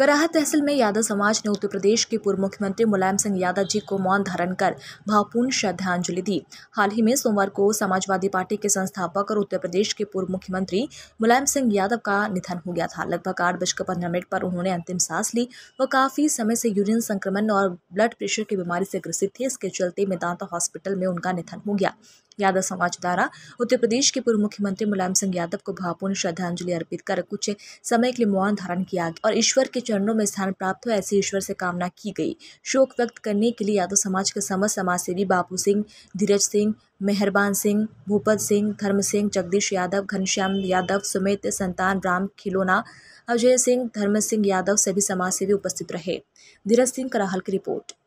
कराहा तहसील में यादव समाज ने उत्तर प्रदेश के पूर्व मुख्यमंत्री मुलायम सिंह यादव जी को मौन धारण कर भावपूर्ण श्रद्धांजलि दी हाल ही में सोमवार को समाजवादी पार्टी के संस्थापक और उत्तर प्रदेश के पूर्व मुख्यमंत्री मुलायम सिंह यादव का निधन हो गया था लगभग आठ बजकर पंद्रह मिनट पर उन्होंने अंतिम सांस ली वह काफी समय से यूरिन संक्रमण और ब्लड प्रेशर की बीमारी से ग्रसित थे इसके चलते मेदांता हॉस्पिटल में उनका निधन हो गया यादव समाज द्वारा उत्तर प्रदेश के पूर्व मुख्यमंत्री मुलायम सिंह यादव को भावपूर्ण श्रद्धांजलि अर्पित कर कुछ समय के लिए मौन धारण किया और ईश्वर के चरणों में स्थान प्राप्त हो ऐसी ईश्वर से कामना की गई शोक व्यक्त करने के लिए यादव समाज के समस्त समाजसेवी बापू सिंह धीरज सिंह मेहरबान सिंह भूपत सिंह धर्म सिंह जगदीश यादव घनश्याम यादव सुमित संतान राम खिलोना अजय सिंह धर्म सिंह यादव सभी समाजसेवी उपस्थित रहे धीरज सिंह कराहल की रिपोर्ट